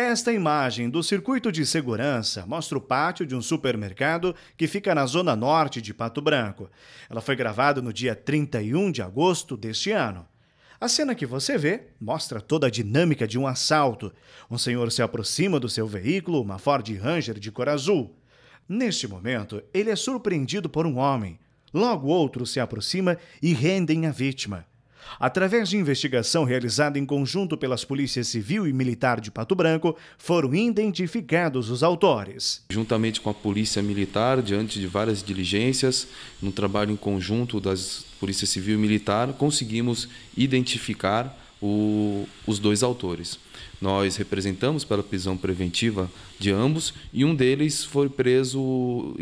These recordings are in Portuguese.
Esta imagem do circuito de segurança mostra o pátio de um supermercado que fica na zona norte de Pato Branco. Ela foi gravada no dia 31 de agosto deste ano. A cena que você vê mostra toda a dinâmica de um assalto. Um senhor se aproxima do seu veículo, uma Ford Ranger de cor azul. Neste momento, ele é surpreendido por um homem. Logo outro se aproxima e rendem a vítima. Através de investigação realizada em conjunto pelas polícias civil e militar de Pato Branco, foram identificados os autores. Juntamente com a polícia militar, diante de várias diligências, no trabalho em conjunto das polícias civil e militar, conseguimos identificar o, os dois autores. Nós representamos pela prisão preventiva de ambos e um deles foi preso,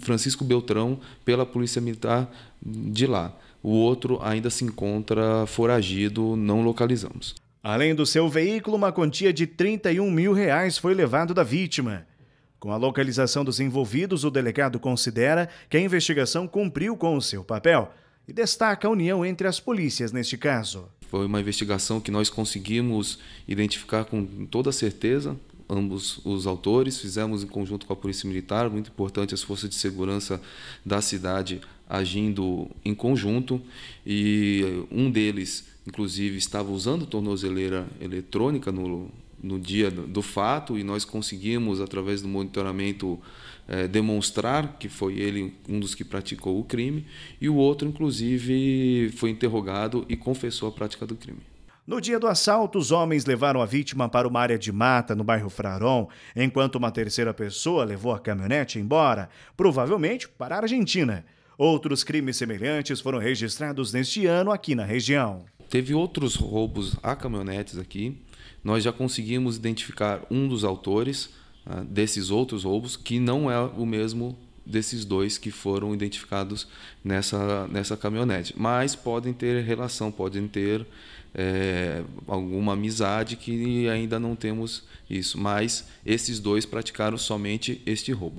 Francisco Beltrão, pela Polícia Militar de lá. O outro ainda se encontra foragido, não localizamos. Além do seu veículo, uma quantia de 31 mil reais foi levado da vítima. Com a localização dos envolvidos, o delegado considera que a investigação cumpriu com o seu papel e destaca a união entre as polícias neste caso. Foi uma investigação que nós conseguimos identificar com toda certeza ambos os autores, fizemos em conjunto com a Polícia Militar, muito importante as forças de segurança da cidade agindo em conjunto e eh, um deles inclusive estava usando tornozeleira eletrônica no no dia do fato e nós conseguimos, através do monitoramento, eh, demonstrar que foi ele um dos que praticou o crime e o outro, inclusive, foi interrogado e confessou a prática do crime. No dia do assalto, os homens levaram a vítima para uma área de mata no bairro Fraron, enquanto uma terceira pessoa levou a caminhonete embora, provavelmente para a Argentina. Outros crimes semelhantes foram registrados neste ano aqui na região. Teve outros roubos a caminhonetes aqui. Nós já conseguimos identificar um dos autores uh, desses outros roubos, que não é o mesmo desses dois que foram identificados nessa, nessa caminhonete. Mas podem ter relação, podem ter é, alguma amizade que ainda não temos isso. Mas esses dois praticaram somente este roubo.